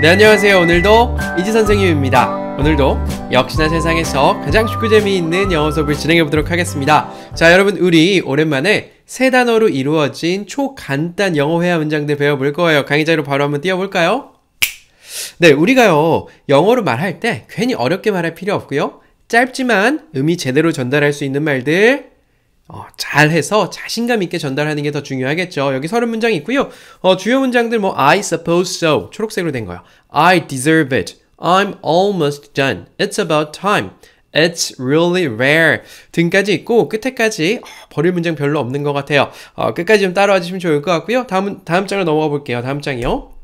네 안녕하세요 오늘도 이지 선생님입니다 오늘도 역시나 세상에서 가장 쉽고 재미있는 영어 수업을 진행해 보도록 하겠습니다 자 여러분 우리 오랜만에 세 단어로 이루어진 초간단 영어 회화 문장들 배워볼 거예요 강의자료 바로 한번 띄워볼까요? 네 우리가요 영어로 말할 때 괜히 어렵게 말할 필요 없고요 짧지만 의미 제대로 전달할 수 있는 말들 어, 잘해서 자신감 있게 전달하는 게 더 중요하겠죠. 여기 서른 문장이 있고요. 어, 주요 문장들 뭐 I suppose so 초록색으로 된 거예요. I deserve it. I'm almost done. It's about time. It's really rare 등까지 있고 끝에까지 어, 버릴 문장 별로 없는 것 같아요. 어, 끝까지 좀 따라와 주시면 좋을 것 같고요. 다음 다음 장으로 넘어가 볼게요. 다음 장이요.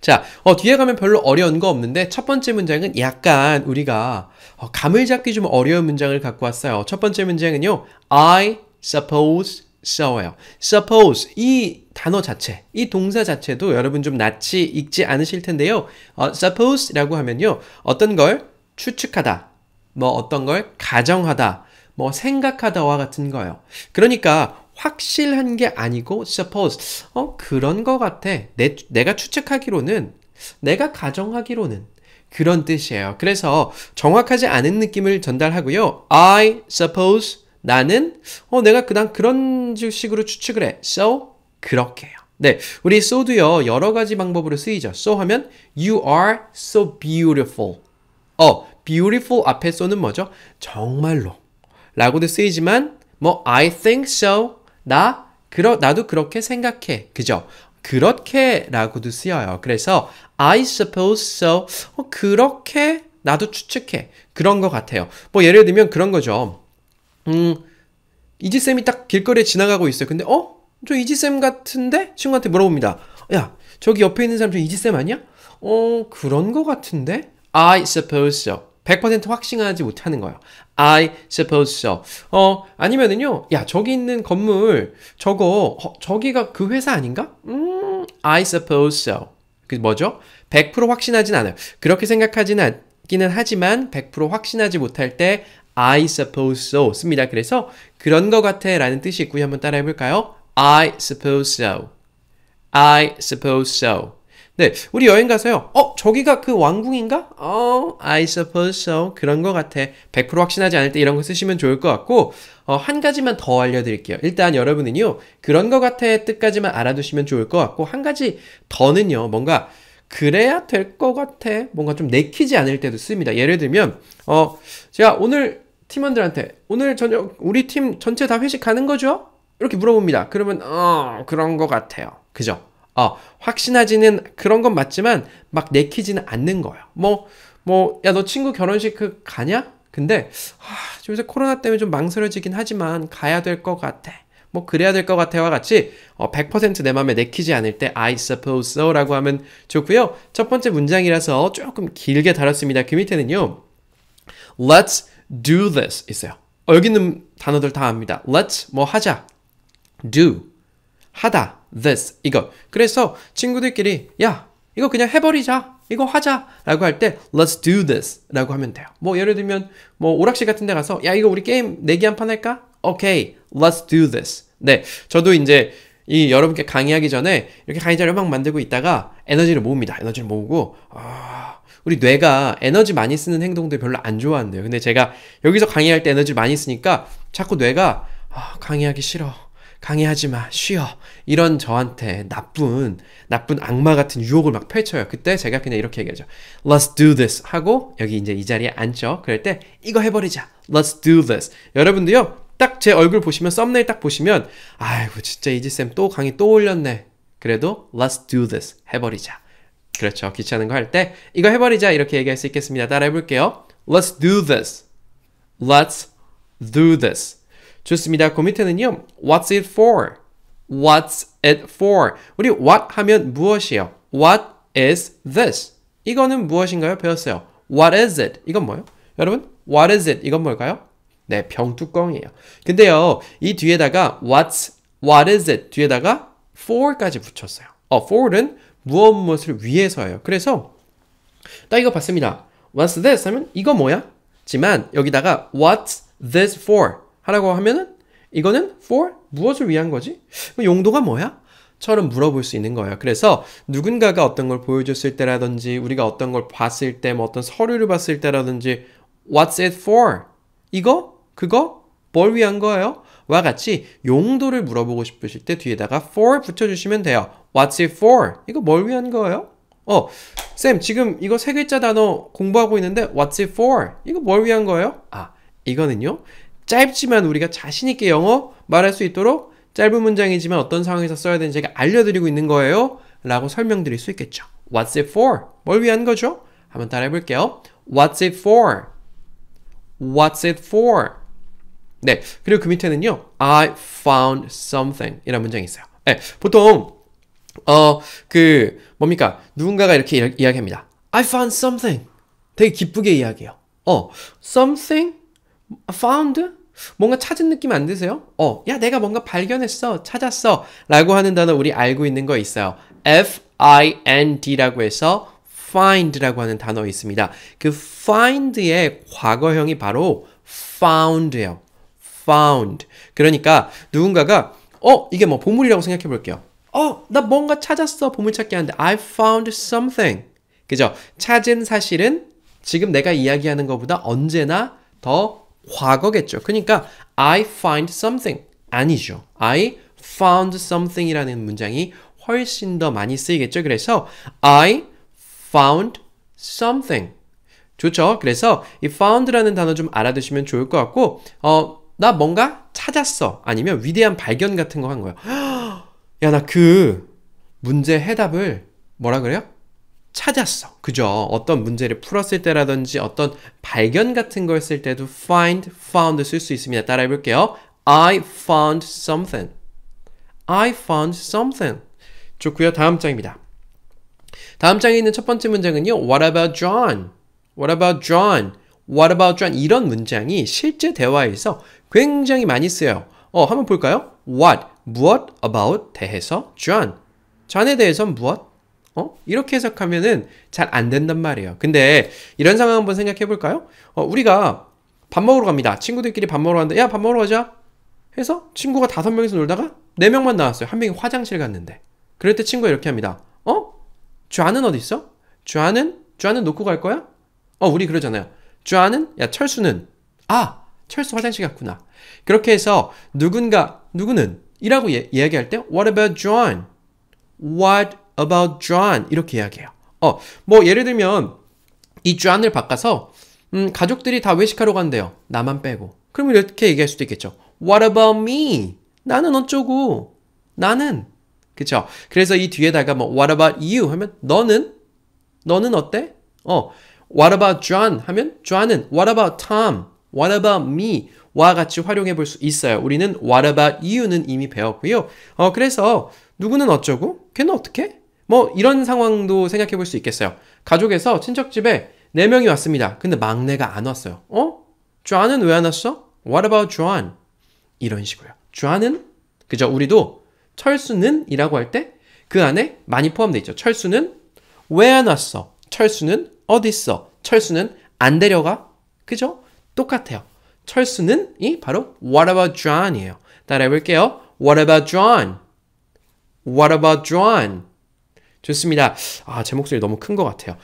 자, 어, 뒤에 가면 별로 어려운 거 없는데 첫 번째 문장은 약간 우리가 어, 감을 잡기 좀 어려운 문장을 갖고 왔어요. 첫 번째 문장은요. I suppose so예요. suppose 이 단어 자체, 이 동사 자체도 여러분 좀 낯이 익지 않으실 텐데요. 어, suppose라고 하면요. 어떤 걸 추측하다, 뭐 어떤 걸 가정하다, 뭐 생각하다와 같은 거예요. 그러니까 확실한 게 아니고 suppose 어 그런 거 같아 내, 내가 추측하기로는 내가 가정하기로는 그런 뜻이에요 그래서 정확하지 않은 느낌을 전달하고요 I suppose 나는 어 내가 그냥 그런 식으로 추측을 해 so 그렇게요 네, 우리 so도요 여러 가지 방법으로 쓰이죠. so 하면 you are so beautiful. 어, beautiful 앞에 so는 뭐죠? 정말로 라고도 쓰이지만 뭐 I think so 나 그러 나도 그렇게 생각해. 그죠? 그렇게라고도 쓰여요. 그래서 I suppose so. 어, 그렇게 나도 추측해. 그런 것 같아요. 뭐 예를 들면 그런 거죠. 음, 이지 쌤이 딱 길거리에 지나가고 있어요. 근데 어? 저 이지 쌤 같은데? 친구한테 물어봅니다. 야, 저기 옆에 있는 사람 저 이지 쌤 아니야? 어, 그런 것 같은데? I suppose so. 100% 확신하지 못하는 거예요. I suppose so. 어, 아니면은요, 야, 저기 있는 건물, 저거, 어, 저기가 그 회사 아닌가? 음, I suppose so. 그 뭐죠? 100% 확신하진 않아요. 그렇게 생각하지 않기는 하지만 100% 확신하지 못할 때 I suppose so 씁니다. 그래서 그런 거 같아 라는 뜻이 있고요. 한번 따라해 볼까요? I suppose so. I suppose so. 네, 우리 여행 가서요. 어, 저기가 그 왕궁인가? 어, I suppose so. 그런 것 같아. 100% 확신하지 않을 때 이런 거 쓰시면 좋을 것 같고, 어, 한 가지만 더 알려드릴게요. 일단 여러분은요, 그런 것같아 뜻까지만 알아두시면 좋을 것 같고, 한 가지 더는요, 뭔가, 그래야 될 것 같아. 뭔가 좀 내키지 않을 때도 씁니다. 예를 들면, 어, 제가 오늘 팀원들한테, 오늘 저녁, 우리 팀 전체 다 회식 가는 거죠? 이렇게 물어봅니다. 그러면, 어, 그런 것 같아요. 그죠? 어, 확신하지는 그런 건 맞지만 막 내키지는 않는 거예요. 뭐, 뭐, 야, 너 친구 결혼식 그 가냐? 근데, 아, 요새 코로나 때문에 좀 망설여지긴 하지만 가야 될 것 같아. 뭐, 그래야 될 것 같아와 같이 100%내 어, 맘에 내키지 않을 때 I suppose so 라고 하면 좋고요. 첫 번째 문장이라서 조금 길게 다뤘습니다. 그 밑에는요. Let's do this 있어요. 어, 여기 있는 단어들 다 압니다. Let's 뭐 하자. do 하다 this 이거 그래서 친구들끼리 야 이거 그냥 해버리자 이거 하자 라고 할 때 let's do this 라고 하면 돼요 뭐 예를 들면 뭐 오락실 같은 데 가서 야 이거 우리 게임 내기 한 판 할까? 오케이 o k let's do this 네 저도 이제 이 여러분께 강의하기 전에 이렇게 강의자료막 만들고 있다가 에너지를 모읍니다 에너지를 모으고 아 우리 뇌가 에너지 많이 쓰는 행동들 별로 안 좋아한대요 근데 제가 여기서 강의할 때 에너지 많이 쓰니까 자꾸 뇌가 아 강의하기 싫어 강의하지 마, 쉬어. 이런 저한테 나쁜, 나쁜 악마 같은 유혹을 막 펼쳐요. 그때 제가 그냥 이렇게 얘기하죠. Let's do this. 하고, 여기 이제 이 자리에 앉죠. 그럴 때, 이거 해버리자. Let's do this. 여러분도요, 딱 제 얼굴 보시면, 썸네일 딱 보시면, 아이고, 진짜 이지쌤 또 강의 또 올렸네. 그래도, let's do this. 해버리자. 그렇죠. 귀찮은 거 할 때, 이거 해버리자. 이렇게 얘기할 수 있겠습니다. 따라 해볼게요. Let's do this. Let's do this. 좋습니다. 그 밑에는요. What's it for? What's it for? 우리 what 하면 무엇이에요? What is this? 이거는 무엇인가요? 배웠어요. What is it? 이건 뭐예요? 여러분, what is it? 이건 뭘까요? 네, 병뚜껑이에요. 근데요, 이 뒤에다가 what's, what is it 뒤에다가 for까지 붙였어요. 어, for는 무엇 무엇을 위해서예요. 그래서 딱 이거 봤습니다. what's this 하면 이거 뭐야? 지만 여기다가 what's this for? 하라고 하면은 이거는 for 무엇을 위한 거지? 용도가 뭐야? 처럼 물어볼 수 있는 거예요. 그래서 누군가가 어떤 걸 보여줬을 때라든지 우리가 어떤 걸 봤을 때, 뭐 어떤 서류를 봤을 때라든지 What's it for? 이거? 그거? 뭘 위한 거예요? 와 같이 용도를 물어보고 싶으실 때 뒤에다가 for 붙여주시면 돼요. What's it for? 이거 뭘 위한 거예요? 어, 쌤 지금 이거 세 글자 단어 공부하고 있는데 What's it for? 이거 뭘 위한 거예요? 아, 이거는요. 짧지만 우리가 자신있게 영어 말할 수 있도록 짧은 문장이지만 어떤 상황에서 써야 되는지 제가 알려드리고 있는 거예요. 라고 설명드릴 수 있겠죠. What's it for? 뭘 위한 거죠? 한번 따라 해볼게요. What's it for? What's it for? 네, 그리고 그 밑에는요. I found something 이런 문장이 있어요. 네, 보통 어그 뭡니까? 누군가가 이렇게 이야, 이야기합니다. I found something. 되게 기쁘게 이야기해요. 어, something found 뭔가 찾은 느낌 안 드세요? 어, 야, 내가 뭔가 발견했어, 찾았어. 라고 하는 단어 우리 알고 있는 거 있어요. find라고 해서 find라고 하는 단어 있습니다. 그 find의 과거형이 바로 found예요. found. 그러니까 누군가가 어, 이게 뭐 보물이라고 생각해 볼게요. 어, 나 뭔가 찾았어. 보물찾기 하는데 I found something. 그죠? 찾은 사실은 지금 내가 이야기하는 것보다 언제나 더 과거겠죠. 그러니까 I find something 아니죠. I found something이라는 문장이 훨씬 더 많이 쓰이겠죠. 그래서 I found something 좋죠. 그래서 이 found라는 단어 좀 알아두시면 좋을 것 같고 어나 뭔가 찾았어 아니면 위대한 발견 같은 거 한 거예요. 야나 그 문제 해답을 뭐라 그래요? 찾았어. 그죠? 어떤 문제를 풀었을 때라든지 어떤 발견 같은 걸 했을 때도 find, found 쓸 수 있습니다. 따라 해볼게요. I found something. I found something. 좋고요. 다음 장입니다. 다음 장에 있는 첫 번째 문장은요. What about John? What about John? What about John? 이런 문장이 실제 대화에서 굉장히 많이 쓰여요. 어, 한번 볼까요? What, 무엇, about, 대해서, John. John에 대해서 무엇? 어? 이렇게 해석하면은 잘 안 된단 말이에요. 근데 이런 상황 한번 생각해 볼까요? 어, 우리가 밥 먹으러 갑니다. 친구들끼리 밥 먹으러 갔는데 야, 밥 먹으러 가자. 해서 친구가 다섯 명이서 놀다가 네 명만 나왔어요. 한 명이 화장실 갔는데. 그럴 때 친구가 이렇게 합니다. 어? 주아는 어디 있어? 주아는 주아는 놓고 갈 거야? 어, 우리 그러잖아요. 주아는 야, 철수는 아, 철수 화장실 갔구나. 그렇게 해서 누군가 누구는 이라고 예, 이야기할 때 what about John? what about John 이렇게 이야기해요. 어, 뭐 예를 들면 이 John을 바꿔서 음, 가족들이 다 외식하러 간대요. 나만 빼고. 그러면 이렇게 얘기할 수도 있겠죠. What about me? 나는 어쩌고? 나는 그쵸? 그래서 이 뒤에다가 뭐 What about you? 하면 너는? 너는 어때? 어 What about John? 하면 John은 What about Tom? What about me? 와 같이 활용해 볼 수 있어요. 우리는 What about you는 이미 배웠고요. 어 그래서 누구는 어쩌고? 걔는 어떻게? 뭐 이런 상황도 생각해 볼 수 있겠어요. 가족에서 친척 집에 네 명이 왔습니다. 근데 막내가 안 왔어요. 어? 주안은 왜 안 왔어? What about 주안? 이런 식으로요. 주안은 그죠? 우리도 철수는이라고 할 때 그 안에 많이 포함되어 있죠. 철수는 왜 안 왔어? 철수는 어디 있어? 철수는 안 데려가? 그죠? 똑같아요. 철수는 이 바로 What about John이에요. 따라해 볼게요. What about John? What about John? 좋습니다. 아, 제 목소리 너무 큰 것 같아요.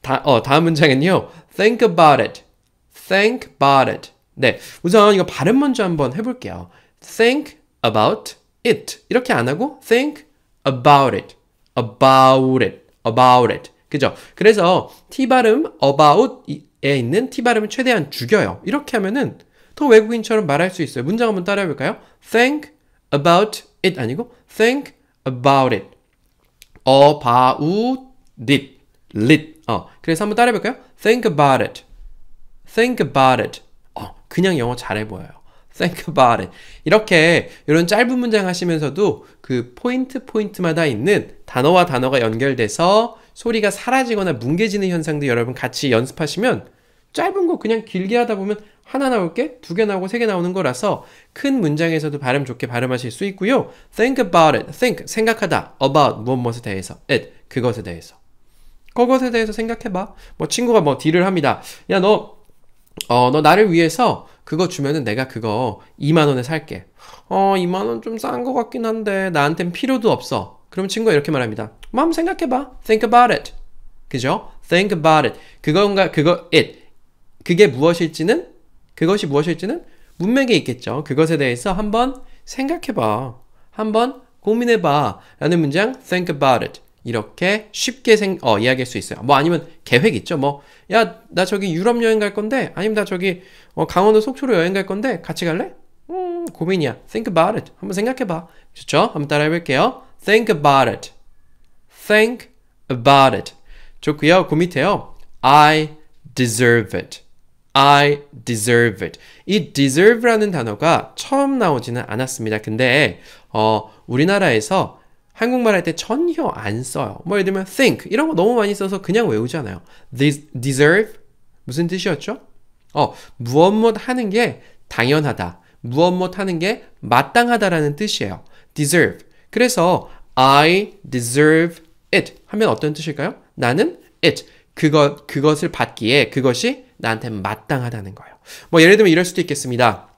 다, 어, 다음 문장은요. Think about it. Think about it. 네, 우선 이거 발음 먼저 한번 해볼게요. Think about it. 이렇게 안 하고 think about it. About it. About it. 그죠? 그래서 t 발음 about에 있는 t 발음을 최대한 죽여요. 이렇게 하면은 더 외국인처럼 말할 수 있어요. 문장 한번 따라해볼까요? Think about it 아니고 think about it. about it, lit. 어, 그래서 한번 따라해볼까요? Think about it. Think about it. 어, 그냥 영어 잘해 보여요. Think about it. 이렇게 이런 짧은 문장 하시면서도 그 포인트 포인트마다 있는 단어와 단어가 연결돼서 소리가 사라지거나 뭉개지는 현상도 여러분 같이 연습하시면 짧은 거 그냥 길게 하다 보면 하나 나올 게두 개 나오고 세 개 나오는 거라서 큰 문장에서도 발음 좋게 발음하실 수 있고요. Think about it. Think 생각하다. About 무엇 무엇에 대해서. It 그것에 대해서. 그것에 대해서 생각해봐. 뭐 친구가 뭐 딜을 합니다. 야너 어, 너 나를 위해서 그거 주면은 내가 그거 2만원에 살게. 어, 2만원 좀 싼 것 같긴 한데, 나한텐 필요도 없어. 그럼 친구가 이렇게 말합니다. 마음 뭐 생각해봐. Think about it. 그죠? Think about it. 그건가, 그거, it. 그게 무엇일지는 그것이 무엇일지는 문맥에 있겠죠. 그것에 대해서 한번 생각해봐. 한번 고민해봐. 라는 문장, think about it. 이렇게 쉽게 생, 어, 이야기할 수 있어요. 뭐 아니면 계획 있죠. 뭐, 야, 나 저기 유럽 여행 갈 건데, 아니면 나 저기 어, 강원도 속초로 여행 갈 건데, 같이 갈래? 음, 고민이야. Think about it. 한번 생각해봐. 좋죠? 한번 따라 해볼게요. Think about it. Think about it. 좋고요. 그 밑에요. I deserve it. I deserve it. 이 deserve라는 단어가 처음 나오지는 않았습니다. 근데 어, 우리나라에서 한국말 할 때 전혀 안 써요. 뭐 예를 들면 think 이런 거 너무 많이 써서 그냥 외우잖아요. deserve 무슨 뜻이었죠? 어, 무엇못 하는 게 당연하다. 무엇못 하는 게 마땅하다라는 뜻이에요. deserve. 그래서 I deserve it 하면 어떤 뜻일까요? 나는 it 그것 그것을 받기에 그것이 나한테 마땅하다는 거예요. 뭐 예를 들면 이럴 수도 있겠습니다.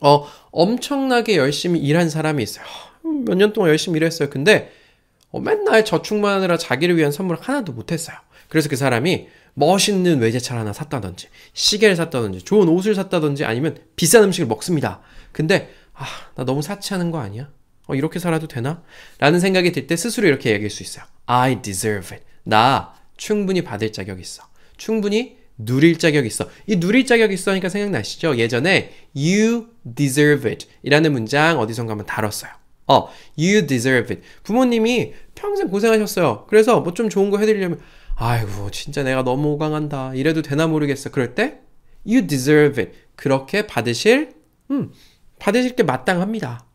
어 엄청나게 열심히 일한 사람이 있어요. 음, 몇년 동안 열심히 일했어요. 근데 어, 맨날 저축만 하느라 자기를 위한 선물 하나도 못했어요. 그래서 그 사람이 멋있는 외제차 를 하나 샀다든지 시계를 샀다든지 좋은 옷을 샀다든지 아니면 비싼 음식을 먹습니다. 근데 아, 나 너무 사치하는 거 아니야? 어, 이렇게 살아도 되나? 라는 생각이 들 때 스스로 이렇게 얘기할 수 있어요. I deserve it. 나 충분히 받을 자격이 있어. 충분히 누릴 자격이 있어. 이 누릴 자격이 있어 하니까 생각나시죠? 예전에 you deserve it 이라는 문장 어디선가 한번 다뤘어요. 어, you deserve it. 부모님이 평생 고생하셨어요. 그래서 뭐 좀 좋은 거 해드리려면 아이고 진짜 내가 너무 오강한다 이래도 되나 모르겠어. 그럴 때 you deserve it 그렇게 받으실 음, 받으실 게 마땅합니다.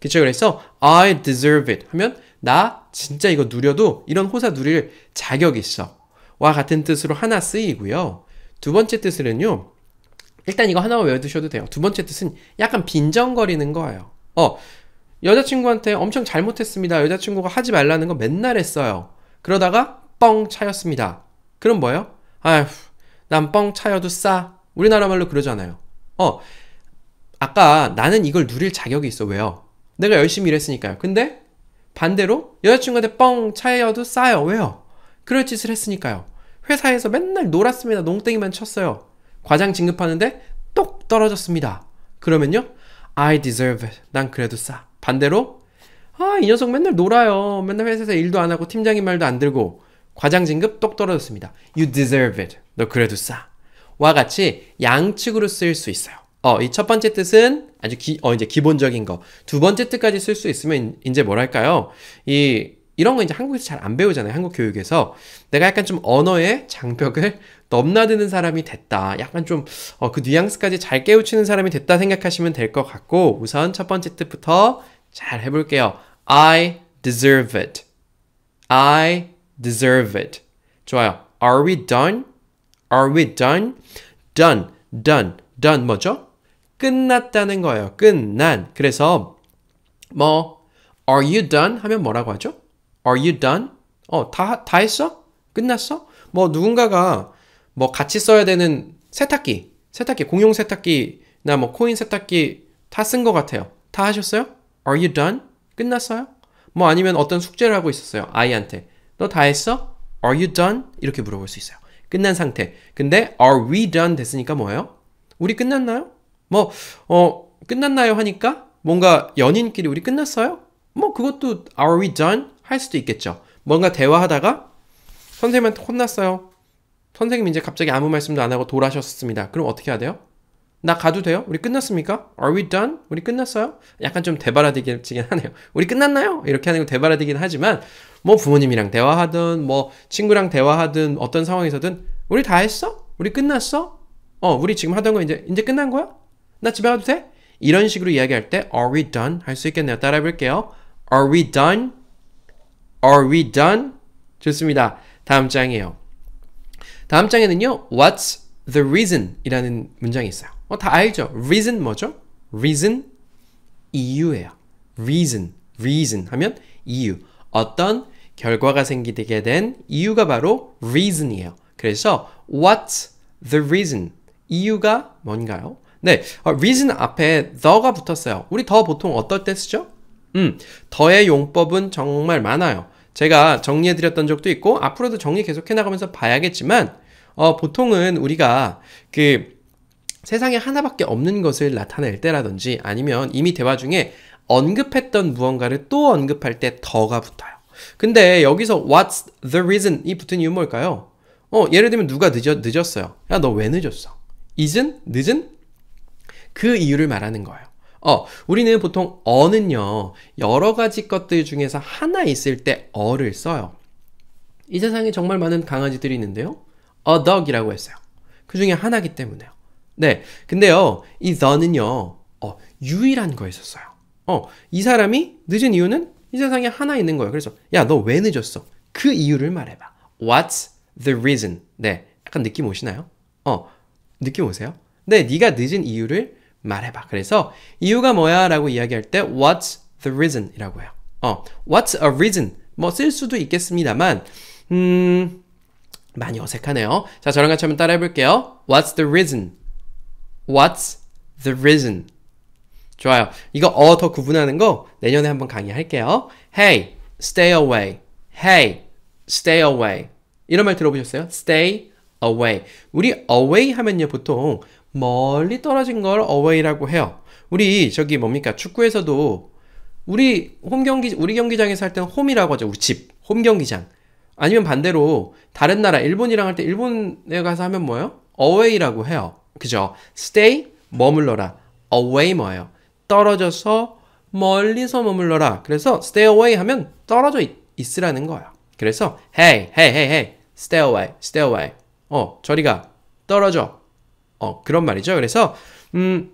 그쵸 그래서 I deserve it 하면 나 진짜 이거 누려도 이런 호사 누릴 자격 있어. 와 같은 뜻으로 하나 쓰이고요. 두 번째 뜻은요. 일단 이거 하나 만 외워두셔도 돼요. 두 번째 뜻은 약간 빈정거리는 거예요. 어, 여자친구한테 엄청 잘못했습니다. 여자친구가 하지 말라는 거 맨날 했어요. 그러다가 뻥 차였습니다. 그럼 뭐예요? 아휴, 난 뻥 차여도 싸. 우리나라 말로 그러잖아요. 어, 아까 나는 이걸 누릴 자격이 있어. 왜요? 내가 열심히 일했으니까요. 근데 반대로 여자친구한테 뻥 차여도 싸요. 왜요? 그럴 짓을 했으니까요. 회사에서 맨날 놀았습니다. 농땡이만 쳤어요. 과장 진급하는데 똑 떨어졌습니다. 그러면요? I deserve it. 난 그래도 싸. 반대로 아, 이 녀석 맨날 놀아요. 맨날 회사에서 일도 안 하고 팀장님 말도 안 들고 과장 진급 똑 떨어졌습니다. You deserve it. 너 그래도 싸. 와 같이 양측으로 쓰일 수 있어요. 어, 이 첫 번째 뜻은 아주 기, 어, 이제 기본적인 거. 두 번째 뜻까지 쓸 수 있으면 이제 뭐랄까요? 이, 이런 거 이제 한국에서 잘 안 배우잖아요. 한국 교육에서. 내가 약간 좀 언어의 장벽을 넘나드는 사람이 됐다. 약간 좀, 어, 그 뉘앙스까지 잘 깨우치는 사람이 됐다 생각하시면 될 것 같고, 우선 첫 번째 뜻부터 잘 해볼게요. I deserve it. I deserve it. 좋아요. Are we done? Are we done? Done. Done. Done. 뭐죠? 끝났다는 거예요. 끝난. 그래서 뭐 are you done 하면 뭐라고 하죠? are you done? 어, 다 다 했어? 끝났어? 뭐 누군가가 뭐 같이 써야 되는 세탁기, 세탁기 공용 세탁기나 뭐 코인 세탁기 다 쓴 것 같아요. 다 하셨어요? are you done? 끝났어요? 뭐 아니면 어떤 숙제를 하고 있었어요. 아이한테 너 다 했어? are you done? 이렇게 물어볼 수 있어요. 끝난 상태. 근데 are we done 됐으니까 뭐예요? 우리 끝났나요? 뭐, 어, 끝났나요? 하니까 뭔가 연인끼리 우리 끝났어요? 뭐 그것도 are we done? 할 수도 있겠죠. 뭔가 대화하다가 선생님한테 혼났어요. 선생님 이제 갑자기 아무 말씀도 안 하고 돌아셨습니다. 그럼 어떻게 해야 돼요? 나 가도 돼요? 우리 끝났습니까? Are we done? 우리 끝났어요? 약간 좀 대바라지긴 하네요. 우리 끝났나요? 이렇게 하는 건 대바라지긴 하지만 뭐 부모님이랑 대화하든 뭐 친구랑 대화하든 어떤 상황에서든 우리 다 했어? 우리 끝났어? 어, 우리 지금 하던 거 이제 이제 끝난 거야? 나 집에 가도 돼? 이런 식으로 이야기할 때 Are we done? 할 수 있겠네요. 따라해 볼게요. Are we done? Are we done? 좋습니다. 다음 장이에요. 다음 장에는요. What's the reason? 이라는 문장이 있어요. 어, 다 알죠? reason 뭐죠? reason 이유예요. reason, reason 하면 이유. 어떤 결과가 생기게 된 이유가 바로 reason이에요. 그래서 what's the reason? 이유가 뭔가요? 네, 어, reason 앞에 the가 붙었어요. 우리 더 보통 어떨 때 쓰죠? 음, 더의 용법은 정말 많아요. 제가 정리해드렸던 적도 있고 앞으로도 정리 계속해 나가면서 봐야겠지만 어, 보통은 우리가 그 세상에 하나밖에 없는 것을 나타낼 때라든지 아니면 이미 대화 중에 언급했던 무언가를 또 언급할 때 더가 붙어요. 근데 여기서 what's the reason 이 붙은 이유 뭘까요? 어, 예를 들면 누가 늦어, 늦었어요. 야, 너 왜 늦었어? isn't? 늦은? 그 이유를 말하는 거예요. 어, 우리는 보통 어는요, 여러 가지 것들 중에서 하나 있을 때 어를 써요. 이 세상에 정말 많은 강아지들이 있는데요. 어 dog이라고 했어요. 그 중에 하나기 때문에요. 네. 근데요, 이 the는요, 어, 유일한 거였었어요. 어, 이 사람이 늦은 이유는 이 세상에 하나 있는 거예요. 그래서, 야, 너 왜 늦었어? 그 이유를 말해봐. What's the reason? 네. 약간 느낌 오시나요? 어, 느낌 오세요? 네, 네가 늦은 이유를 말해봐. 그래서 이유가 뭐야? 라고 이야기할 때 What's the reason? 이라고 해요. 어, What's a reason? 뭐 쓸 수도 있겠습니다만 음... 많이 어색하네요. 자, 저랑 같이 한번 따라해 볼게요. What's the reason? What's the reason? 좋아요. 이거 어 더 구분하는 거 내년에 한번 강의할게요. Hey, stay away. Hey, stay away. 이런 말 들어보셨어요? Stay away. 우리 away 하면요, 보통 멀리 떨어진 걸 어웨이라고 해요. 우리 저기 뭡니까 축구에서도 우리 홈 경기 우리 경기장에서 할 때는 홈이라고 하죠. 우리 집, 홈 경기장. 아니면 반대로 다른 나라 일본이랑 할 때 일본에 가서 하면 뭐예요? 어웨이라고 해요. 그죠? stay 머물러라. away 뭐예요? 떨어져서 멀리서 머물러라. 그래서 stay away 하면 떨어져 있, 으라는 거예요. 그래서 hey, hey, hey, hey, stay away, stay away. 어, 저리가 떨어져. 어, 그런 말이죠. 그래서 음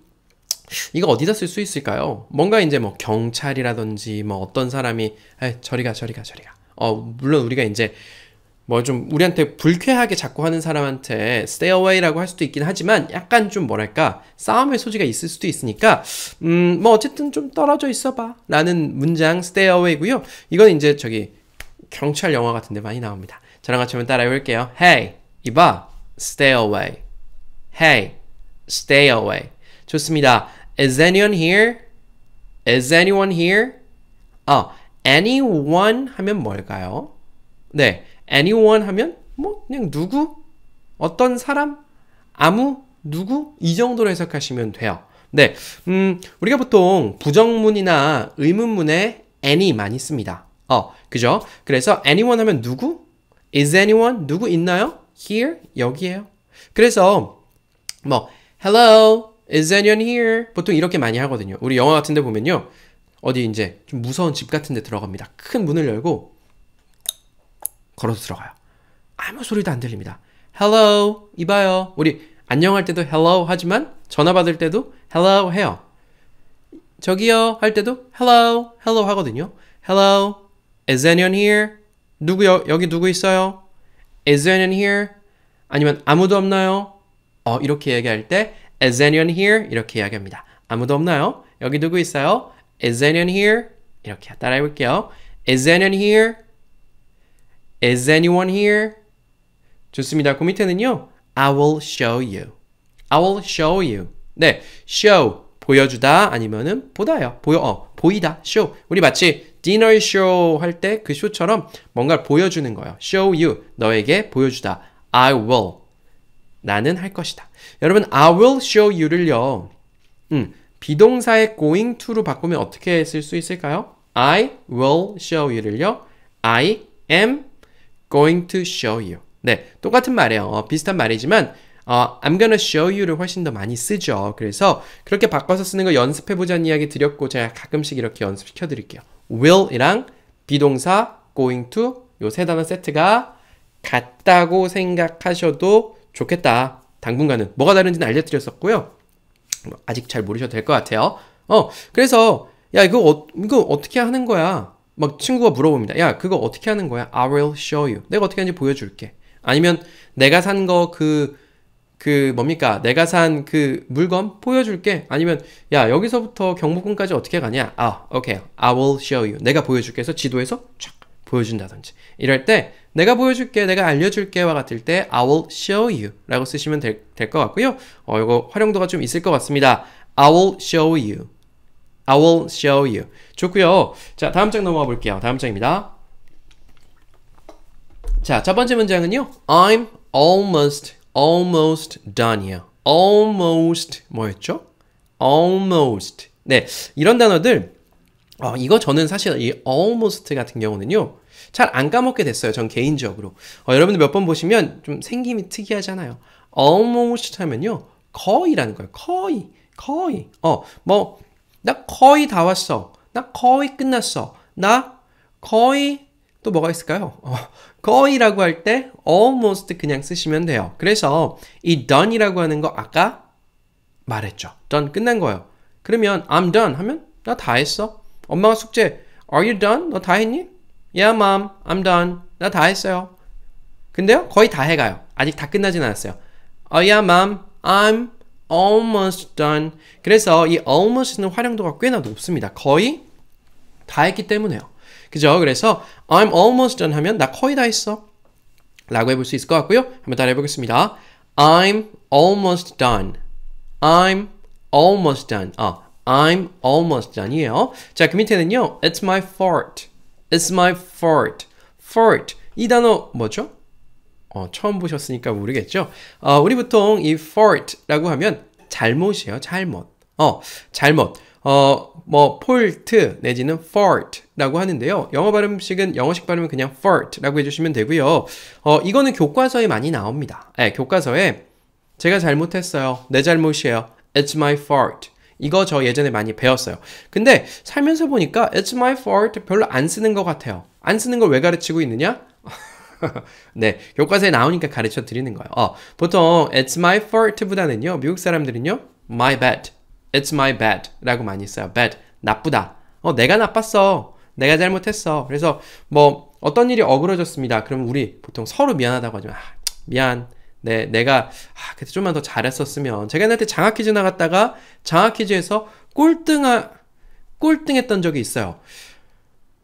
이거 어디다 쓸 수 있을까요? 뭔가 이제 뭐 경찰이라든지 뭐 어떤 사람이 에 저리가 저리가 저리가 어 물론 우리가 이제 뭐 좀 우리한테 불쾌하게 자꾸 하는 사람한테 stay away라고 할 수도 있긴 하지만 약간 좀 뭐랄까 싸움의 소지가 있을 수도 있으니까 음 뭐 어쨌든 좀 떨어져 있어봐라는 문장 stay away고요. 이건 이제 저기 경찰 영화 같은데 많이 나옵니다. 저랑 같이 한번 따라해 볼게요. Hey 이봐 stay away Hey, stay away. 좋습니다. Is anyone here? Is anyone here? 아, anyone 하면 뭘까요? 네, anyone 하면 뭐 그냥 누구? 어떤 사람? 아무? 누구? 이 정도로 해석하시면 돼요. 네, 음, 우리가 보통 부정문이나 의문문에 any 많이 씁니다. 어, 그죠? 그래서 anyone 하면 누구? Is anyone? 누구 있나요? Here? 여기에요. 그래서 뭐 Hello, is anyone here? 보통 이렇게 많이 하거든요. 우리 영화 같은 데 보면요. 어디 이제 좀 무서운 집 같은 데 들어갑니다. 큰 문을 열고 걸어서 들어가요. 아무 소리도 안 들립니다. Hello, 이봐요. 우리 안녕할 때도 hello 하지만 전화 받을 때도 hello 해요. 저기요 할 때도 hello, hello 하거든요. Hello, is anyone here? 누구요? 여기 누구 있어요? Is anyone here? 아니면 아무도 없나요? 어, 이렇게 얘기할때 Is anyone here? 이렇게 이야기합니다. 아무도 없나요? 여기 누구 있어요? Is anyone here? 이렇게 따라해 볼게요. Is anyone here? Is anyone here? 좋습니다. 그 밑에는요. I will show you. I will show you. 네, show 보여주다 아니면은 보다요. 보여 어, 보이다. show. 우리 마치 dinner show 할 때 그 쇼처럼 뭔가를 보여주는 거예요. show you. 너에게 보여주다. I will 나는 할 것이다. 여러분 I will show you를요. 음, 비동사의 going to로 바꾸면 어떻게 쓸 수 있을까요? I will show you를요. I am going to show you. 네, 똑같은 말이에요. 어, 비슷한 말이지만 어, I'm gonna show you를 훨씬 더 많이 쓰죠. 그래서 그렇게 바꿔서 쓰는 거 연습해보자는 이야기 드렸고 제가 가끔씩 이렇게 연습시켜드릴게요. will이랑 비동사, going to 요 세 단어 세트가 같다고 생각하셔도 좋겠다. 당분간은 뭐가 다른지는 알려드렸었고요. 아직 잘 모르셔도 될 것 같아요. 어, 그래서 야 이거 어, 이거 어떻게 하는 거야? 막 친구가 물어봅니다. 야 그거 어떻게 하는 거야? I will show you. 내가 어떻게 하는지 보여줄게. 아니면 내가 산 거 그그 그 뭡니까? 내가 산 그 물건 보여줄게. 아니면 야 여기서부터 경복궁까지 어떻게 가냐? 아, 오케이. I will show you. 내가 보여줄게 해서 지도에서 쫙 보여준다든지. 이럴 때 내가 보여줄게, 내가 알려줄게와 같을 때 I will show you 라고 쓰시면 될 것 같고요. 어, 이거 활용도가 좀 있을 것 같습니다. I will show you. I will show you. 좋고요. 자, 다음 장 넘어가 볼게요. 다음 장입니다. 자, 첫 번째 문장은요. I'm almost, almost done이요. almost 뭐였죠? almost. 네, 이런 단어들 어, 이거 저는 사실 이 almost 같은 경우는요. 잘안 까먹게 됐어요. 전 개인적으로. 어, 여러분들 몇 번 보시면 좀 생김이 특이하잖아요. almost 하면요. 거의라는 거예요. 거의. 거의. 어, 뭐, 나 거의 다 왔어. 나 거의 끝났어. 나 거의 또 뭐가 있을까요? 어, 거의라고 할 때 almost 그냥 쓰시면 돼요. 그래서 이 done이라고 하는 거 아까 말했죠. done 끝난 거예요. 그러면 I'm done 하면 나 다 했어. 엄마가 숙제 Are you done? 너 다 했니? Yeah, mom, I'm done. 나 다 했어요. 근데요, 거의 다 해가요. 아직 다 끝나진 않았어요. Oh, yeah, mom, I'm almost done. 그래서 이 almost는 활용도가 꽤나 높습니다. 거의 다 했기 때문에요. 그죠? 그래서 I'm almost done 하면 나 거의 다 했어. 라고 해볼 수 있을 것 같고요. 한번 따라 해보겠습니다. I'm almost done. I'm almost done. 아, I'm almost done이에요. 자, 그 밑에는요. It's my fault. It's my fort. a fort. 이 단어 뭐죠? 어, 처음 보셨으니까 모르겠죠? 어, 우리 보통 이 fort라고 하면 잘못이에요. 잘못. 어, 잘못. 어, 뭐 폴트 내지는 fort라고 하는데요. 영어 발음식은 영어식 발음은 그냥 fort라고 해주시면 되고요. 어, 이거는 교과서에 많이 나옵니다. 네, 교과서에 제가 잘못했어요. 내 잘못이에요. It's my fault. 이거 저 예전에 많이 배웠어요. 근데 살면서 보니까 It's my fault 별로 안 쓰는 것 같아요. 안 쓰는 걸 왜 가르치고 있느냐? 네, 교과서에 나오니까 가르쳐 드리는 거예요. 어, 보통 It's my fault보다는요, 미국 사람들은요, My bad, It's my bad라고 많이 써요. Bad, 나쁘다. 어, 내가 나빴어. 내가 잘못했어. 그래서 뭐 어떤 일이 어그러졌습니다. 그럼 우리 보통 서로 미안하다고 하지만 아, 미안. 네, 내가 아, 그때 좀만 더 잘했었으면 제가 옛날에 장학 퀴즈 나갔다가 장학 퀴즈에서 꼴등하 꼴등했던 적이 있어요.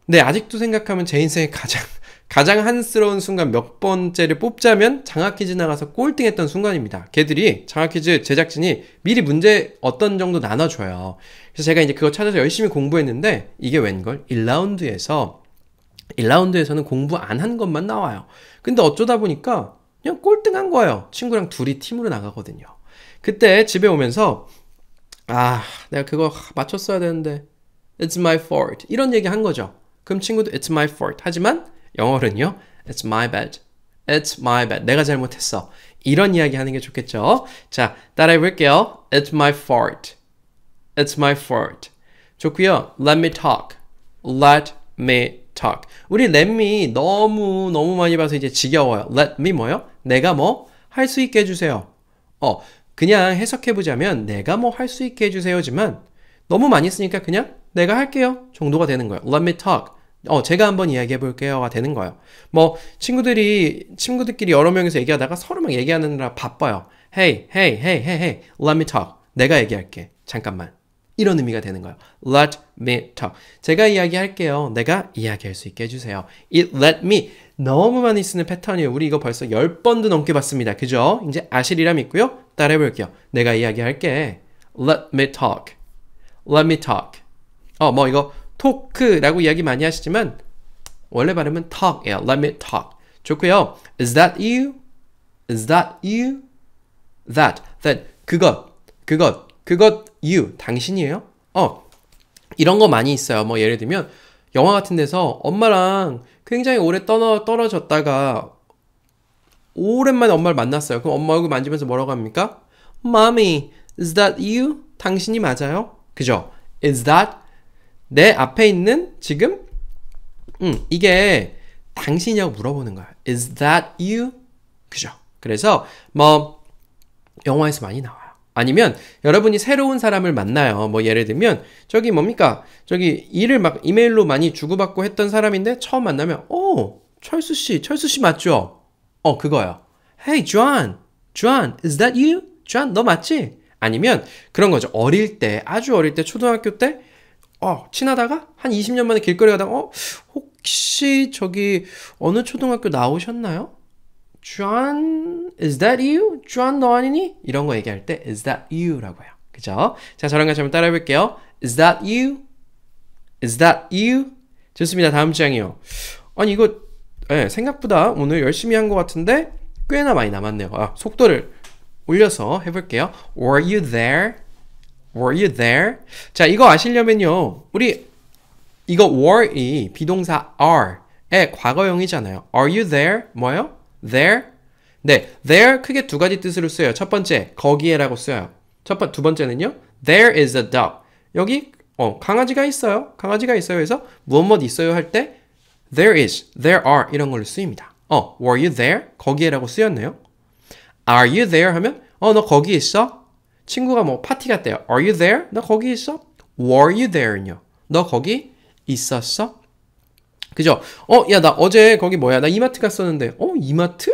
네, 아직도 생각하면 제인생에 가장 가장 한스러운 순간 몇 번째를 뽑자면 장학퀴즈 나가서 꼴등했던 순간입니다. 걔들이 장학퀴즈 제작진이 미리 문제 어떤 정도 나눠줘요. 그래서 제가 이제 그거 찾아서 열심히 공부했는데 이게 웬걸 1라운드에서 1라운드에서는 공부 안 한 것만 나와요. 근데 어쩌다 보니까 그냥 꼴등한 거예요. 친구랑 둘이 팀으로 나가거든요. 그때 집에 오면서 아, 내가 그거 맞췄어야 되는데 it's my fault 이런 얘기 한 거죠. 그럼 친구도 it's my fault 하지만 영어는요. 로 it's my bad. it's my bad. 내가 잘못했어. 이런 이야기 하는 게 좋겠죠. 자, 따라해 볼게요. it's my fault. it's my fault. 좋고요. let me talk. let me talk. 우리 let me 너무 너무 많이 봐서 이제 지겨워요. let me 뭐요? 내가 뭐 할 수 있게 해주세요. 어, 그냥 해석해 보자면 내가 뭐 할 수 있게 해주세요지만 너무 많이 쓰니까 그냥 내가 할게요 정도가 되는 거예요. Let me talk. 어, 제가 한번 이야기해 볼게요가 되는 거예요. 뭐 친구들이 친구들끼리 여러 명이서 얘기하다가 서로 막 얘기하느라 바빠요. Hey, hey, hey, hey, hey. Let me talk. 내가 얘기할게. 잠깐만. 이런 의미가 되는 거예요. Let me talk. 제가 이야기할게요. 내가 이야기할 수 있게 해주세요. It let me. 너무 많이 쓰는 패턴이에요. 우리 이거 벌써 1번도 넘게 봤습니다. 그죠? 이제 아실이라 믿고요. 따라해볼게요. 내가 이야기할게. Let me talk. Let me talk. 어, 뭐 이거 토크라고 이야기 많이 하시지만 원래 발음은 talk예요. Let me talk. 좋고요. Is that you? Is that you? That. That. 그것. 그것. 그것 you 당신이에요? 어 이런 거 많이 있어요. 뭐 예를 들면 영화 같은 데서 엄마랑 굉장히 오래 떠나, 떨어졌다가 오랜만에 엄마를 만났어요. 그럼 엄마 얼굴 만지면서 뭐라고 합니까? Mommy, is that you? 당신이 맞아요? 그죠? Is that 내 앞에 있는 지금? 음, 이게 당신이라고 물어보는 거야. Is that you? 그죠? 그래서 뭐 영화에서 많이 나와. 아니면 여러분이 새로운 사람을 만나요. 뭐 예를 들면 저기 뭡니까? 저기 일을 막 이메일로 많이 주고받고 했던 사람인데 처음 만나면 어 철수 씨, 철수 씨 맞죠? 어 그거요. Hey John, John, is that you? John 너 맞지? 아니면 그런 거죠. 어릴 때 아주 어릴 때 초등학교 때 어, 친하다가 한 20년 만에 길거리 가다가 어 혹시 저기 어느 초등학교 나오셨나요? John, is that you? John 너 아니니? 이런 거 얘기할 때 is that you라고 해요. 그죠? 자, 저랑 같이 한번 따라해 볼게요. Is that you? Is that you? 좋습니다. 다음 장이요. 아니 이거 네, 생각보다 오늘 열심히 한 것 같은데 꽤나 많이 남았네요. 아, 속도를 올려서 해볼게요. Were you there? Were you there? 자, 이거 아시려면요. 우리 이거 were이 비동사 are의 과거형이잖아요. Are you there? 뭐요? there? 네, there 크게 두 가지 뜻으로 써요첫 번째, 거기에라고 써요. 첫 번, 두 번째는요. There is a dog. 여기 어, 강아지가 있어요. 강아지가 있어요. 그래서 무엇 무엇 있어요 할 때 there is, there are 이런 걸로 쓰입니다. 어, were you there? 거기에라고 쓰였네요. Are you there? 하면 어, 너 거기 있어? 친구가 뭐 파티 갔대요. Are you there? 너 거기 있어? Were you there는요. 너 거기 있었어? 그죠? 어, 야, 나 어제 거기 뭐야? 나 이마트 갔었는데. 어, 이마트?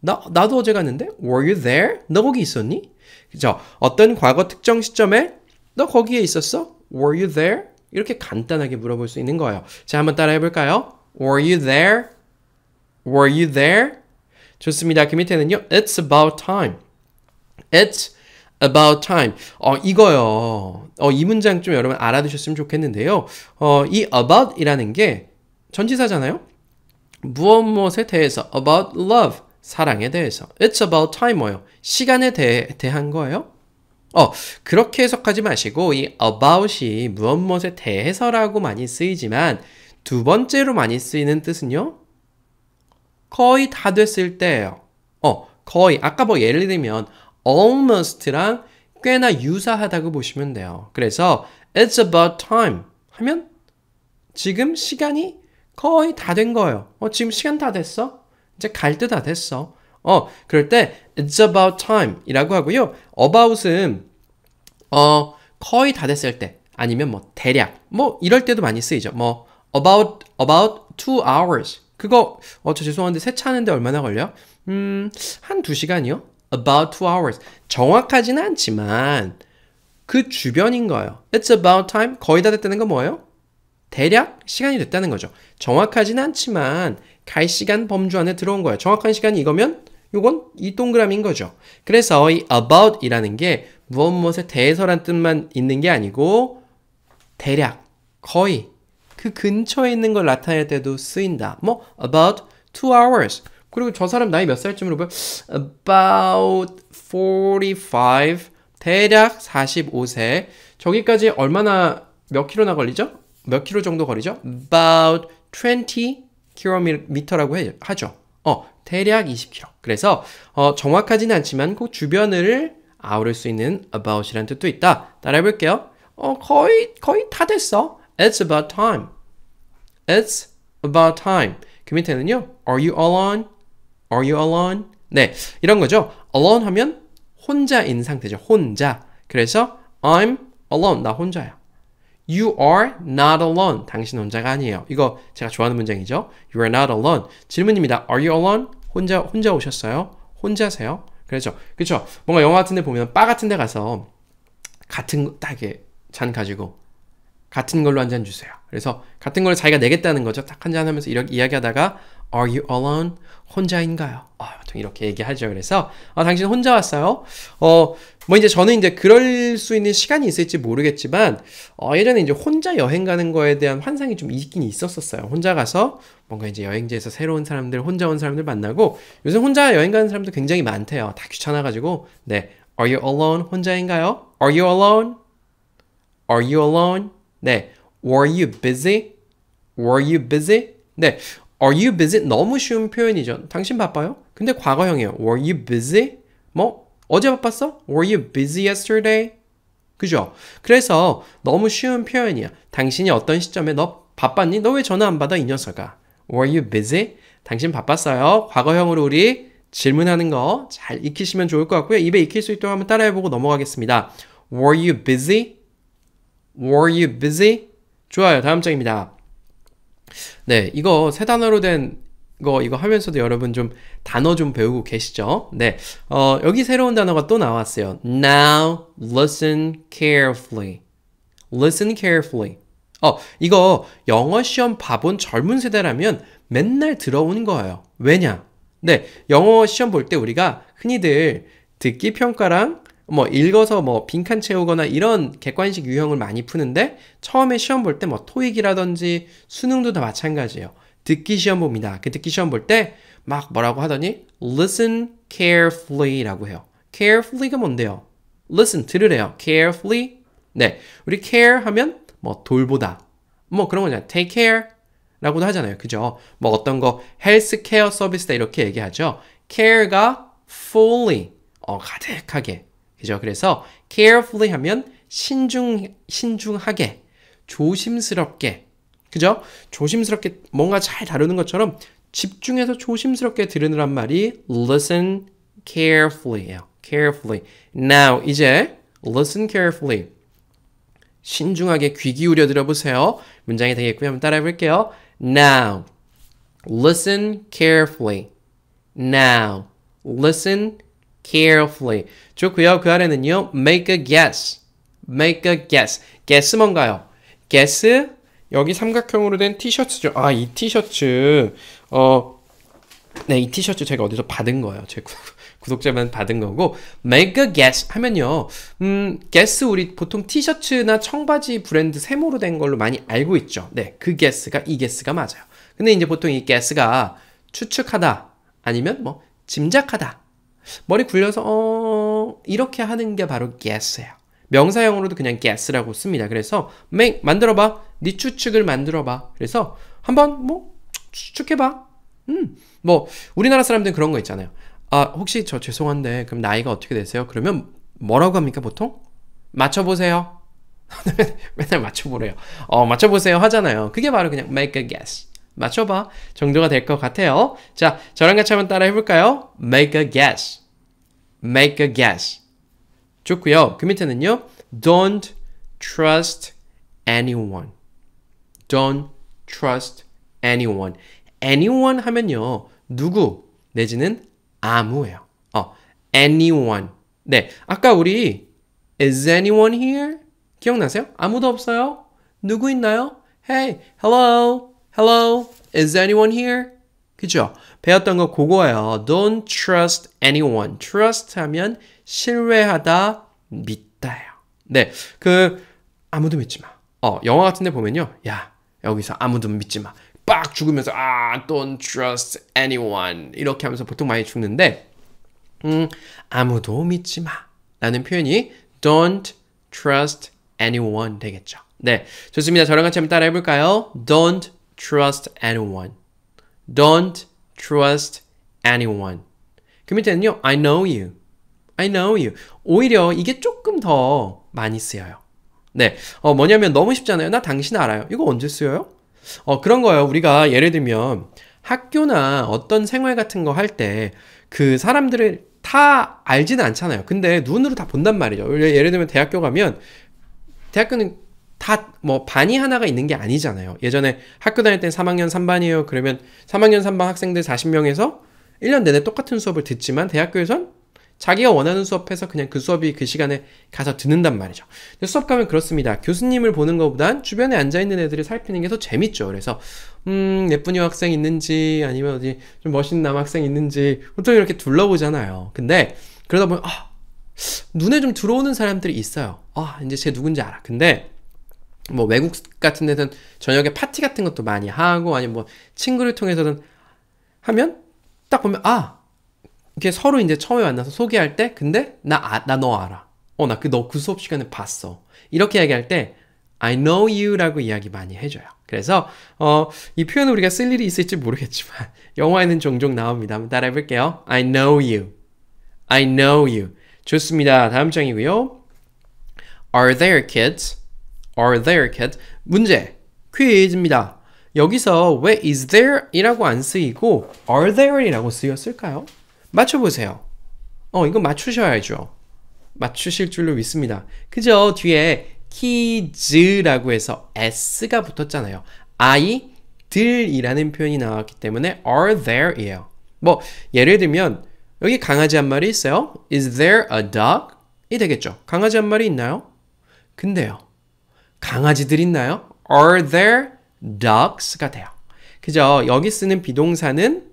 나, 나도 어제 갔는데? Were you there? 너 거기 있었니? 그죠? 어떤 과거 특정 시점에 너 거기에 있었어? Were you there? 이렇게 간단하게 물어볼 수 있는 거예요. 자, 한번 따라 해볼까요? Were you there? Were you there? 좋습니다. 그 밑에는요. It's about time. It's about time. 어, 이거요. 어, 이 문장 좀 여러분 알아두셨으면 좋겠는데요. 어, 이 about이라는 게 전지사잖아요 무엇 무엇에 대해서 about love 사랑에 대해서 it's about time 뭐요? 시간에 대, 대한 거예요. 어 그렇게 해석하지 마시고 이 about이 무엇 무엇에 대해서라고 많이 쓰이지만 두 번째로 많이 쓰이는 뜻은요 거의 다 됐을 때예요. 어 거의 아까 뭐 예를 들면 almost랑 꽤나 유사하다고 보시면 돼요. 그래서 it's about time 하면 지금 시간이 거의 다 된 거예요. 어, 지금 시간 다 됐어? 이제 갈 때 다 됐어. 어, 그럴 때 it's about time 이라고 하고요. about은 어, 거의 다 됐을 때 아니면 뭐 대략 뭐 이럴 때도 많이 쓰이죠. 뭐 about about two hours 그거 어, 저 죄송한데 세차하는데 얼마나 걸려? 음, 한 두시간이요 About two hours. 정확하진 않지만 그 주변인 거예요. It's about time. 거의 다 됐다는 건 뭐예요? 대략 시간이 됐다는 거죠. 정확하진 않지만 갈 시간 범주 안에 들어온 거예요. 정확한 시간이 이거면 이건이 동그라미인 거죠. 그래서 이 about이라는 게 무엇 무엇에 대해서란 뜻만 있는 게 아니고 대략, 거의, 그 근처에 있는 걸 나타낼 때도 쓰인다. 뭐 about two hours. 그리고 저 사람 나이 몇 살쯤으로 보여? about 45 대략 45세. 저기까지 얼마나 몇 킬로나 걸리죠? 몇 킬로 정도 거리죠? 음. About 20 킬로미터라고 하죠. 어, 대략 20km. 그래서 어, 정확하진 않지만 그 주변을 아우를 수 있는 about이란 뜻도 있다. 따라해 볼게요. 어, 거의 거의 다 됐어. It's about time. It's about time. 그 밑에는요. Are you alone? Are you alone? 네, 이런 거죠. alone 하면 혼자인 상태죠. 혼자. 그래서 I'm alone. 나 혼자야. You are not alone. 당신 혼자가 아니에요. 이거 제가 좋아하는 문장이죠. You are not alone. 질문입니다. Are you alone? 혼자 혼자 오셨어요? 혼자세요? 그렇죠. 그렇죠. 뭔가 영화 같은 데 보면 바 같은 데 가서 같은 딱에 잔 가지고 같은 걸로 한 잔 주세요. 그래서 같은 걸 자기가 내겠다는 거죠. 딱 한 잔 하면서 이렇게 이야기하다가 Are you alone? 혼자인가요? 어, 보통 이렇게 얘기하죠. 그래서 아, 당신 혼자 왔어요? 어, 뭐 이제 저는 이제 그럴 수 있는 시간이 있을지 모르겠지만 어, 예전에 이제 혼자 여행 가는 거에 대한 환상이 좀 있긴 있었었어요. 혼자 가서 뭔가 이제 여행지에서 새로운 사람들, 혼자 온 사람들 만나고 요새 혼자 여행 가는 사람도 굉장히 많대요. 다 귀찮아 가지고. 네. Are you alone? 혼자인가요? Are you alone? Are you alone? 네. Were you busy? Were you busy? 네. Are you busy? 너무 쉬운 표현이죠. 당신 바빠요? 근데 과거형이에요. Were you busy? 뭐 어제 바빴어? Were you busy yesterday? 그죠? 그래서 너무 쉬운 표현이야. 당신이 어떤 시점에 너 바빴니? 너 왜 전화 안 받아 이 녀석아? Were you busy? 당신 바빴어요. 과거형으로 우리 질문하는 거 잘 익히시면 좋을 것 같고요. 입에 익힐 수 있도록 한번 따라해보고 넘어가겠습니다. Were you busy? Were you busy? 좋아요. 다음 장입니다. 네, 이거 세 단어로 된 거, 이거 하면서도 여러분 좀 단어 좀 배우고 계시죠? 네, 어, 여기 새로운 단어가 또 나왔어요. Now listen carefully. Listen carefully. 어, 이거 영어 시험 봐본 젊은 세대라면 맨날 들어오는 거예요. 왜냐? 네, 영어 시험 볼 때 우리가 흔히들 듣기 평가랑 뭐 읽어서 뭐 빈칸 채우거나 이런 객관식 유형을 많이 푸는데 처음에 시험 볼 때뭐 토익이라든지 수능도 다 마찬가지예요. 듣기 시험 봅니다. 그 듣기 시험 볼 때 막 뭐라고 하더니 listen carefully라고 해요. carefully가 뭔데요? listen 들으래요. carefully 네 우리 care 하면 뭐 돌보다 뭐 그런 거냐 take care 라고도 하잖아요. 그죠? 뭐 어떤 거 헬스케어 서비스다 이렇게 얘기하죠. care가 fully 어 가득하게 그죠? 그래서 carefully 하면 신중 신중하게 조심스럽게 그죠? 조심스럽게 뭔가 잘 다루는 것처럼 집중해서 조심스럽게 들으란 말이 listen carefully예요. carefully. Now 이제 listen carefully. 신중하게 귀 기울여 들어보세요. 문장이 되겠고요. 한번 따라해 볼게요. Now listen carefully. Now listen carefully. 좋고요. 그 아래는요. make a guess. make a guess. guess 뭔가요? guess 여기 삼각형으로 된 티셔츠죠. 아, 이 티셔츠 어 네, 이 티셔츠 제가 어디서 받은 거예요. 제 구, 독자만 받은 거고 make a guess 하면요. 음, guess 우리 보통 티셔츠나 청바지 브랜드 세모로 된 걸로 많이 알고 있죠. 네, 그 guess가 이 guess가 맞아요. 근데 이제 보통 이 guess가 추측하다 아니면 뭐 짐작하다 머리 굴려서 어 이렇게 하는 게 바로 guess예요. 명사형으로도 그냥 guess라고 씁니다. 그래서 make 만들어봐, 네 추측을 만들어봐. 그래서 한번 뭐 추측해봐. 음, 뭐 우리나라 사람들은 그런 거 있잖아요. 아 혹시 저 죄송한데 그럼 나이가 어떻게 되세요? 그러면 뭐라고 합니까 보통? 맞춰보세요. 맨날 맞춰보래요. 어, 맞춰보세요 하잖아요. 그게 바로 그냥 make a guess. 맞춰봐 정도가 될 것 같아요. 자, 저랑 같이 한번 따라 해볼까요? Make a guess. make a guess. 좋고요. 그 밑에는요. Don't trust anyone. Don't trust anyone. Anyone 하면요. 누구 내지는 아무예요. 어, anyone. 네, 아까 우리 is anyone here? 기억나세요? 아무도 없어요? 누구 있나요? Hey, hello, hello, is anyone here? 그죠? 배웠던 거 그거예요. Don't trust anyone. Trust 하면 신뢰하다, 믿다예요. 네, 그 아무도 믿지 마. 어, 영화 같은 데 보면요. 야, 여기서 아무도 믿지 마. 빡 죽으면서 아, don't trust anyone. 이렇게 하면서 보통 많이 죽는데 음, 아무도 믿지 마. 라는 표현이 don't trust anyone 되겠죠. 네, 좋습니다. 저랑 같이 한번 따라해 볼까요? Don't trust anyone. Don't trust anyone. 그 밑에는요. I know you. I know you. 오히려 이게 조금 더 많이 쓰여요. 네. 어, 뭐냐면 너무 쉽잖아요. 나 당신 알아요. 이거 언제 쓰여요? 어, 그런 거예요. 우리가 예를 들면 학교나 어떤 생활 같은 거 할 때 그 사람들을 다 알지는 않잖아요. 근데 눈으로 다 본단 말이죠. 예를 들면 대학교 가면 대학교는 다뭐 반이 하나가 있는 게 아니잖아요. 예전에 학교 다닐 땐 3학년 3반이에요. 그러면 3학년 3반 학생들 40명에서 1년 내내 똑같은 수업을 듣지만 대학교에선 자기가 원하는 수업해서 그냥 그 수업이 그 시간에 가서 듣는단 말이죠. 수업 가면 그렇습니다. 교수님을 보는 것보단 주변에 앉아있는 애들을 살피는 게 더 재밌죠. 그래서, 음, 예쁜 여학생 있는지, 아니면 어디 좀 멋있는 남학생 있는지, 보통 이렇게 둘러보잖아요. 근데, 그러다 보면, 아, 눈에 좀 들어오는 사람들이 있어요. 아, 이제 쟤 누군지 알아. 근데, 뭐 외국 같은 데는 저녁에 파티 같은 것도 많이 하고 아니면 뭐 친구를 통해서는 하면 딱 보면 아 이게 서로 이제 처음에 만나서 소개할 때 근데 나나너 아, 알아 어 나 그 너그 그 수업 시간에 봤어 이렇게 얘기할 때 I know you라고 이야기 많이 해줘요. 그래서 어, 이 표현 을 우리가 쓸 일이 있을지 모르겠지만 영화에는 종종 나옵니다. 한번 따라해볼게요. I know you. I know you. 좋습니다. 다음 장이고요. Are there kids? are there cat? 문제 퀴즈입니다. 여기서 왜 is there 이라고 안 쓰이고 are there 이라고 쓰였을까요? 맞춰보세요. 어, 이거 맞추셔야죠. 맞추실 줄로 믿습니다. 그죠? 뒤에 kids라고 해서 s가 붙었잖아요. I, 들이라는 표현이 나왔기 때문에 are there 이에요. 뭐, 예를 들면 여기 강아지 한 마리 있어요. is there a dog? 이 되겠죠. 강아지 한 마리 있나요? 근데요. 강아지들 있나요? Are there dogs가 돼요. 그죠? 여기 쓰는 비동사는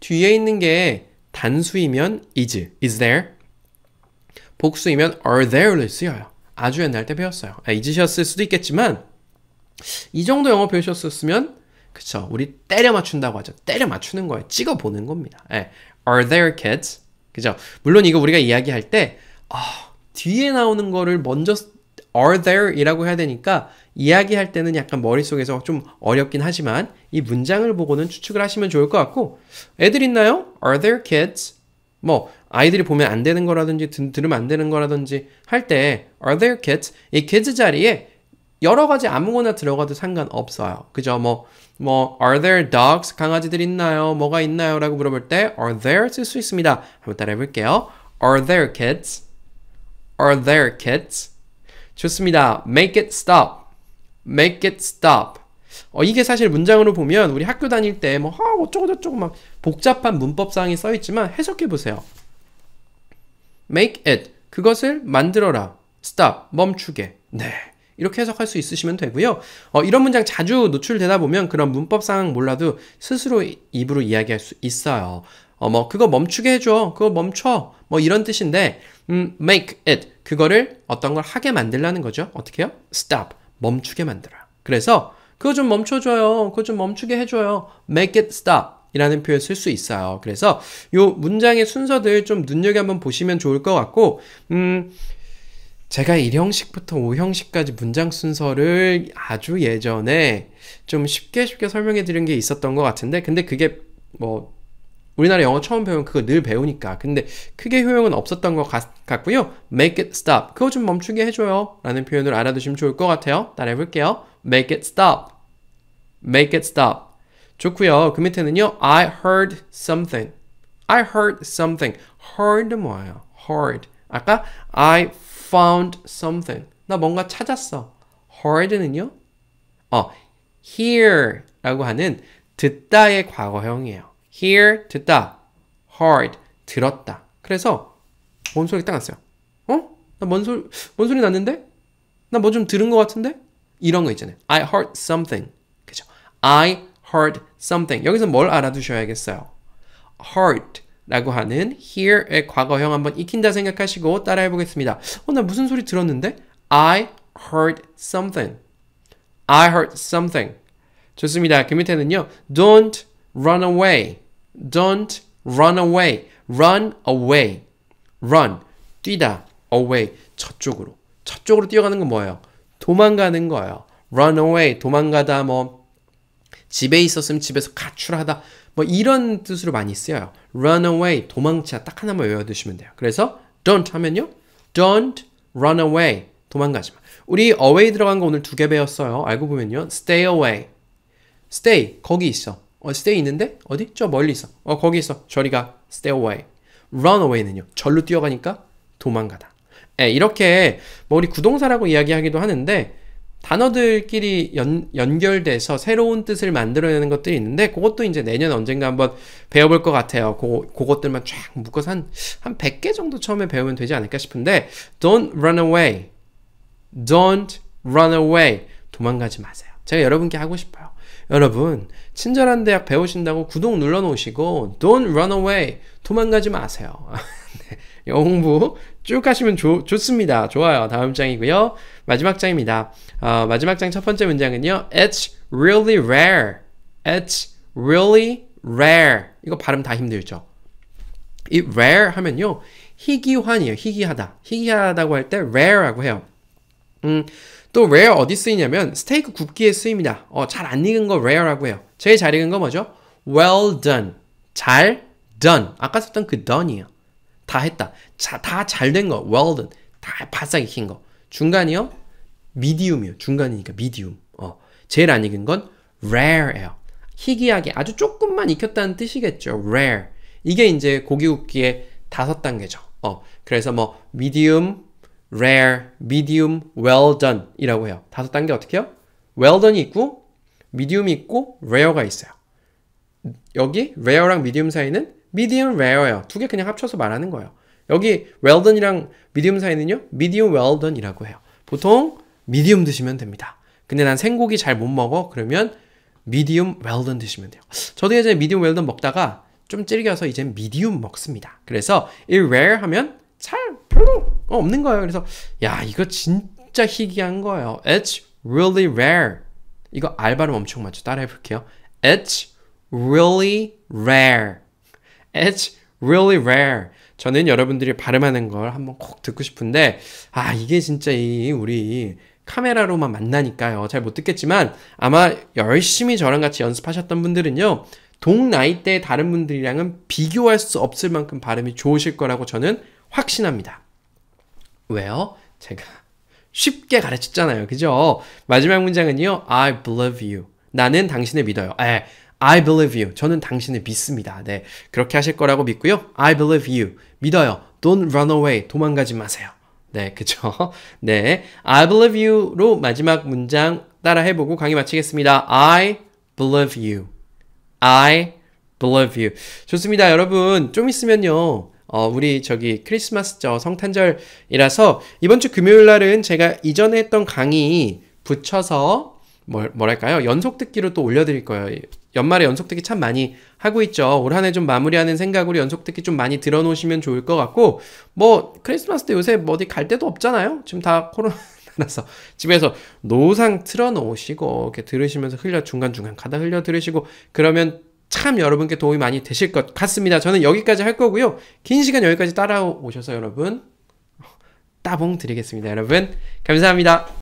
뒤에 있는 게 단수이면 is, is there. 복수이면 are there로 쓰여요. 아주 옛날 때 배웠어요. 아, 잊으셨을 수도 있겠지만 이 정도 영어 배우셨었으면 그쵸 우리 때려 맞춘다고 하죠 때려 맞추는 거예요 찍어 보는 겁니다 예. Are there kids? 그죠 물론 이거 우리가 이야기할 때 아, 뒤에 나오는 거를 먼저 are there 이라고 해야 되니까 이야기할 때는 약간 머릿속에서 좀 어렵긴 하지만 이 문장을 보고는 추측을 하시면 좋을 것 같고 애들 있나요? are there kids? 뭐 아이들이 보면 안 되는 거라든지 들, 으면안 되는 거라든지 할 때 are there kids? 이 kids 자리에 여러 가지 아무거나 들어가도 상관없어요. 그죠? 뭐, 뭐, are there dogs? 강아지들 있나요? 뭐가 있나요? 라고 물어볼 때 are there 쓸 수 있습니다. 한번 따라 해볼게요. are there kids? are there kids? 좋습니다. make it stop. make it stop. 어, 이게 사실 문장으로 보면 우리 학교 다닐 때뭐 아, 어쩌고저쩌고 막 복잡한 문법사항이 써있지만 해석해 보세요. make it. 그것을 만들어라. stop. 멈추게. 네. 이렇게 해석할 수 있으시면 되고요. 어, 이런 문장 자주 노출되다 보면 그런 문법상 몰라도 스스로 입으로 이야기할 수 있어요. 어, 뭐 그거 멈추게 해줘. 그거 멈춰. 뭐 이런 뜻인데 음, make it 그거를 어떤 걸 하게 만들라는 거죠. 어떻게요? 해 stop 멈추게 만들어. 그래서 그거 좀 멈춰줘요. 그거 좀 멈추게 해줘요. make it stop 이라는 표현 쓸 수 있어요. 그래서 요 문장의 순서들 좀 눈여겨 한번 보시면 좋을 것 같고 음. 제가 1형식부터 5형식까지 문장 순서를 아주 예전에 좀 쉽게 쉽게 설명해 드린 게 있었던 것 같은데 근데 그게 뭐 우리나라 영어 처음 배우면 그거 늘 배우니까. 근데 크게 효용은 없었던 것 같, 고요 Make it stop. 그거 좀 멈추게 해줘요. 라는 표현을 알아두시면 좋을 것 같아요. 따라해 볼게요. Make it stop. Make it stop. 좋고요. 그 밑에는요. I heard something. I heard something. heard 뭐예요? heard. 아까 I found something. 나 뭔가 찾았어. heard는요? 어, hear라고 하는 듣다의 과거형이에요. hear 듣다 heard 들었다 그래서 뭔 소리 딱 났어요 어? 나 뭔 소리 뭔 소리 났는데? 나 뭐 좀 들은 것 같은데? 이런 거 있잖아요 I heard something 그죠? I heard something 여기서 뭘 알아두셔야겠어요 heard 라고 하는 hear의 과거형 한번 익힌다 생각하시고 따라해 보겠습니다 어나 무슨 소리 들었는데? I heard something I heard something 좋습니다 그 밑에는요 don't run away. Don't run away. run away. run 뛰다 away 저쪽으로. 저쪽으로 뛰어가는 건 뭐예요? 도망가는 거예요. run away 도망가다 뭐 집에 있었으면 집에서 가출하다 뭐 이런 뜻으로 많이 쓰여요. run away 도망치다 딱 하나만 외워 두시면 돼요. 그래서 don't 하면요. don't run away 도망가지 마. 우리 away 들어간 거 오늘 두 개 배웠어요. 알고 보면요. stay away. stay 거기 있어. 어, stay 있는데 어디? 저 멀리 있어. 어 거기 있어. 저리가 stay away. run away는요. 절로 뛰어가니까 도망가다. 예, 이렇게 뭐 우리 구동사라고 이야기하기도 하는데 단어들끼리 연, 연결돼서 새로운 뜻을 만들어내는 것들이 있는데 그것도 이제 내년 언젠가 한번 배워볼 것 같아요. 고, 그것들만 쫙 묶어서 한, 한 100개 정도 처음에 배우면 되지 않을까 싶은데 Don't run away. Don't run away. 도망가지 마세요. 제가 여러분께 하고 싶어요. 여러분 친절한 대학 배우신다고 구독 눌러놓으시고 Don't run away 도망가지 마세요 영웅부 네, 쭉 하시면 조, 좋습니다 좋아요 다음 장이고요 마지막 장입니다 어, 마지막 장 첫 번째 문장은요 It's really rare It's really rare 이거 발음 다 힘들죠 이 rare 하면요 희귀환이에요 희귀하다 희귀하다고 할 때 rare라고 해요 음, 또 rare 어디 쓰이냐면 스테이크 굽기에 쓰입니다. 어, 잘 안 익은 거 rare라고 해요. 제일 잘 익은 거 뭐죠? well done. 잘 done. 아까 썼던 그 done이에요. 다 했다. 다 잘 된 거. well done. 다 바싹 익힌 거. 중간이요? medium이요. 중간이니까 medium. 어. 제일 안 익은 건 rare예요. 희귀하게 아주 조금만 익혔다는 뜻이겠죠. rare. 이게 이제 고기 굽기의 다섯 단계죠. 어. 그래서 뭐 medium, rare, medium, well done 이라고 해요. 다섯 단계 어떻게 해요? well done이 있고 medium이 있고 rare가 있어요. 여기 rare랑 medium 사이는 medium rare예요. 두 개 그냥 합쳐서 말하는 거예요. 여기 well done이랑 medium 사이는요. medium well done이라고 해요. 보통 medium 드시면 됩니다. 근데 난 생고기 잘 못 먹어. 그러면 medium well done 드시면 돼요. 저도 예전에 medium well done 먹다가 좀 질겨서 이제 medium 먹습니다. 그래서 이 rare 하면 잘별 없는 거예요. 그래서 야 이거 진짜 희귀한 거예요. It's really rare. 이거 알바음 엄청 맞죠? 따라해 볼게요. It's really rare. It's really rare. 저는 여러분들이 발음하는 걸 한번 꼭 듣고 싶은데 아 이게 진짜 이 우리 카메라로만 만나니까요. 잘 못 듣겠지만 아마 열심히 저랑 같이 연습하셨던 분들은요. 동나이대 다른 분들이랑은 비교할 수 없을 만큼 발음이 좋으실 거라고 저는 확신합니다. 왜요? 제가 쉽게 가르쳤잖아요. 그죠? 마지막 문장은요. I believe you. 나는 당신을 믿어요. 에, 예, I believe you. 저는 당신을 믿습니다. 네. 그렇게 하실 거라고 믿고요. I believe you. 믿어요. Don't run away. 도망가지 마세요. 네, 그쵸? 네. I believe you로 마지막 문장 따라 해보고 강의 마치겠습니다. I believe you. I believe you. 좋습니다. 여러분, 좀 있으면요. 어, 우리 저기 크리스마스 저 성탄절이라서 이번 주 금요일 날은 제가 이전에 했던 강의 붙여서 뭘, 뭐랄까요? 연속 듣기로 또 올려드릴 거예요. 연말에 연속 듣기 참 많이 하고 있죠. 올 한 해 좀 마무리하는 생각으로 연속 듣기 좀 많이 들어놓으시면 좋을 것 같고, 뭐, 크리스마스 때 요새 뭐 어디 갈 데도 없잖아요? 지금 다 코로나. 나서 집에서 노상 틀어놓으시고 이렇게 들으시면서 흘려 중간중간 가다 흘려 들으시고 그러면 참 여러분께 도움이 많이 되실 것 같습니다. 저는 여기까지 할 거고요. 긴 시간 여기까지 따라오셔서 여러분 따봉 드리겠습니다. 여러분 감사합니다.